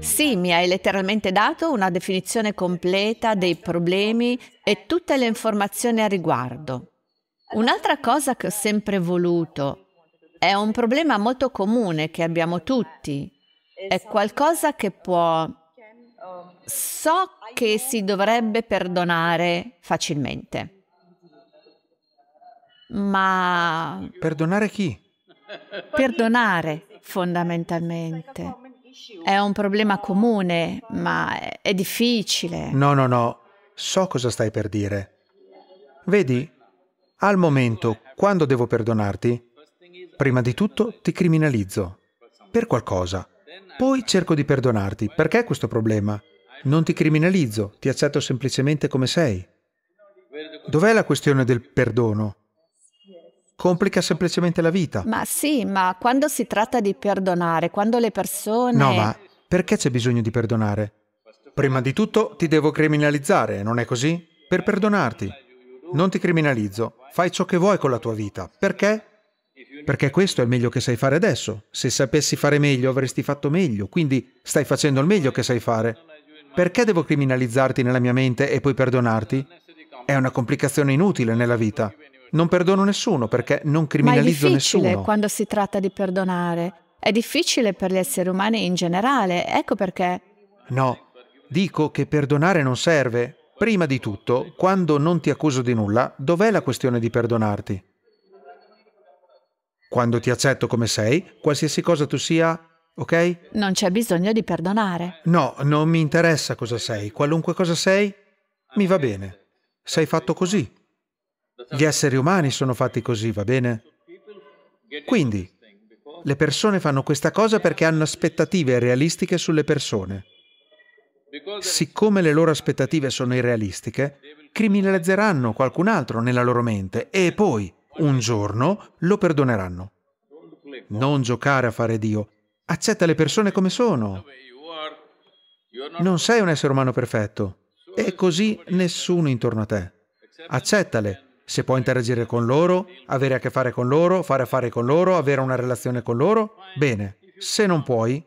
Sì, mi hai letteralmente dato una definizione completa dei problemi e tutte le informazioni a riguardo. Un'altra cosa che ho sempre voluto è un problema molto comune che abbiamo tutti. È qualcosa che può... So che si dovrebbe perdonare facilmente. Ma... Perdonare chi? Perdonare, fondamentalmente. È un problema comune, ma è difficile. No, no, no, so cosa stai per dire. Vedi, al momento, quando devo perdonarti, prima di tutto ti criminalizzo per qualcosa. Poi cerco di perdonarti. Perché questo problema? Non ti criminalizzo, ti accetto semplicemente come sei. Dov'è la questione del perdono? complica semplicemente la vita. Ma sì, ma quando si tratta di perdonare, quando le persone... No, ma perché c'è bisogno di perdonare? Prima di tutto ti devo criminalizzare, non è così? Per perdonarti. Non ti criminalizzo, fai ciò che vuoi con la tua vita. Perché? Perché questo è il meglio che sai fare adesso. Se sapessi fare meglio avresti fatto meglio, quindi stai facendo il meglio che sai fare. Perché devo criminalizzarti nella mia mente e poi perdonarti? È una complicazione inutile nella vita. Non perdono nessuno perché non criminalizzo nessuno. è difficile nessuno. quando si tratta di perdonare. È difficile per gli esseri umani in generale, ecco perché. No, dico che perdonare non serve. Prima di tutto, quando non ti accuso di nulla, dov'è la questione di perdonarti? Quando ti accetto come sei, qualsiasi cosa tu sia, ok? Non c'è bisogno di perdonare. No, non mi interessa cosa sei. Qualunque cosa sei, mi va bene. Sei fatto così. Gli esseri umani sono fatti così, va bene? Quindi, le persone fanno questa cosa perché hanno aspettative realistiche sulle persone. Siccome le loro aspettative sono irrealistiche, criminalizzeranno qualcun altro nella loro mente e poi, un giorno, lo perdoneranno. Non giocare a fare Dio. Accetta le persone come sono. Non sei un essere umano perfetto. E così nessuno intorno a te. Accettale, se può interagire con loro, avere a che fare con loro, fare affari con loro, avere una relazione con loro, bene. Se non puoi,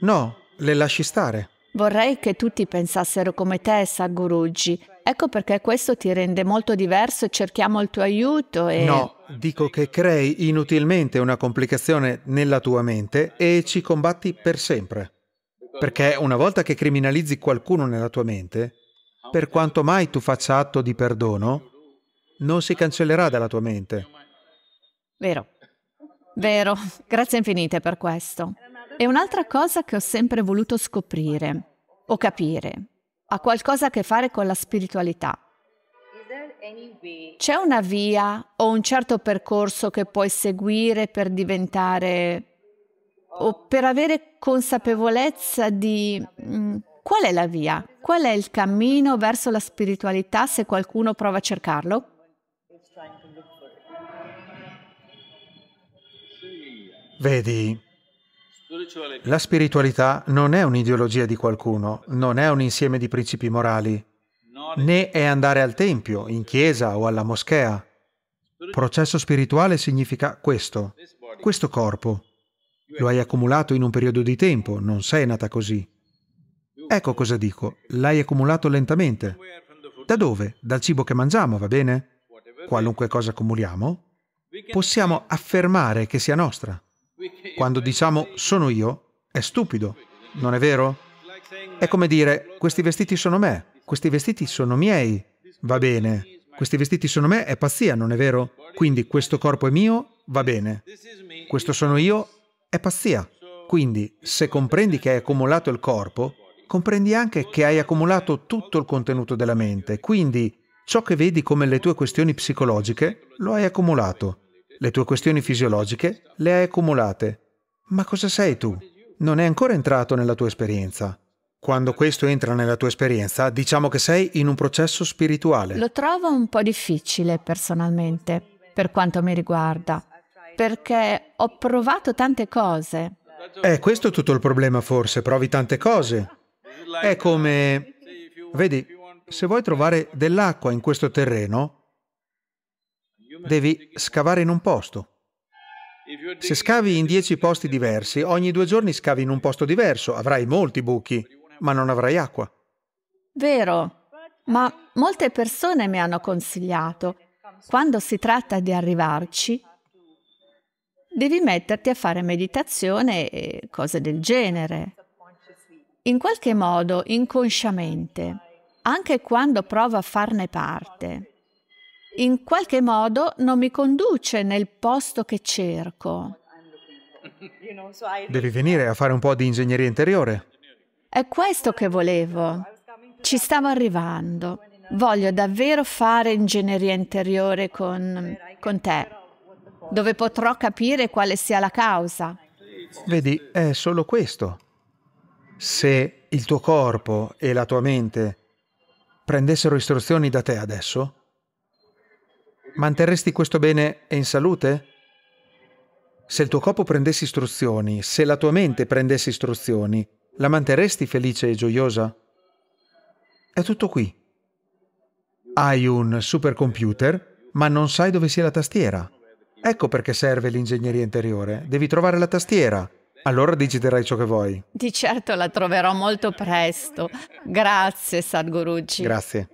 no, le lasci stare. Vorrei che tutti pensassero come te, Saguruji. Ecco perché questo ti rende molto diverso e cerchiamo il tuo aiuto e... No, dico che crei inutilmente una complicazione nella tua mente e ci combatti per sempre. Perché una volta che criminalizzi qualcuno nella tua mente, per quanto mai tu faccia atto di perdono, non si cancellerà dalla tua mente. Vero, vero, grazie infinite per questo. E un'altra cosa che ho sempre voluto scoprire o capire ha qualcosa a che fare con la spiritualità. C'è una via o un certo percorso che puoi seguire per diventare o per avere consapevolezza di mh, mm, qual è la via, qual è il cammino verso la spiritualità se qualcuno prova a cercarlo? Vedi, la spiritualità non è un'ideologia di qualcuno, non è un insieme di principi morali, né è andare al tempio, in chiesa o alla moschea. Processo spirituale significa questo, questo corpo. Lo hai accumulato in un periodo di tempo, non sei nata così. Ecco cosa dico, l'hai accumulato lentamente. Da dove? Dal cibo che mangiamo, va bene? Qualunque cosa accumuliamo, possiamo affermare che sia nostra. Quando diciamo sono io, è stupido, non è vero? È come dire questi vestiti sono me, questi vestiti sono miei, va bene. Questi vestiti sono me è pazzia, non è vero? Quindi questo corpo è mio, va bene. Questo sono io, è pazzia. Quindi se comprendi che hai accumulato il corpo, comprendi anche che hai accumulato tutto il contenuto della mente. Quindi ciò che vedi come le tue questioni psicologiche, lo hai accumulato. Le tue questioni fisiologiche le hai accumulate ma cosa sei tu? Non è ancora entrato nella tua esperienza. Quando questo entra nella tua esperienza, diciamo che sei in un processo spirituale. Lo trovo un po' difficile personalmente, per quanto mi riguarda, perché ho provato tante cose. Eh, è questo tutto il problema forse, provi tante cose. È come... Vedi, se vuoi trovare dell'acqua in questo terreno, devi scavare in un posto. Se scavi in dieci posti diversi, ogni due giorni scavi in un posto diverso, avrai molti buchi, ma non avrai acqua. Vero, ma molte persone mi hanno consigliato, quando si tratta di arrivarci, devi metterti a fare meditazione e cose del genere. In qualche modo, inconsciamente, anche quando provo a farne parte in qualche modo non mi conduce nel posto che cerco. Devi venire a fare un po' di ingegneria interiore. È questo che volevo. Ci stavo arrivando. Voglio davvero fare ingegneria interiore con, con te, dove potrò capire quale sia la causa. Vedi, è solo questo. Se il tuo corpo e la tua mente prendessero istruzioni da te adesso, Manterresti questo bene e in salute? Se il tuo corpo prendesse istruzioni, se la tua mente prendesse istruzioni, la manterresti felice e gioiosa? È tutto qui. Hai un supercomputer, ma non sai dove sia la tastiera. Ecco perché serve l'ingegneria interiore. Devi trovare la tastiera. Allora digiterai ciò che vuoi. Di certo la troverò molto presto. Grazie, Sadhguruji. Grazie.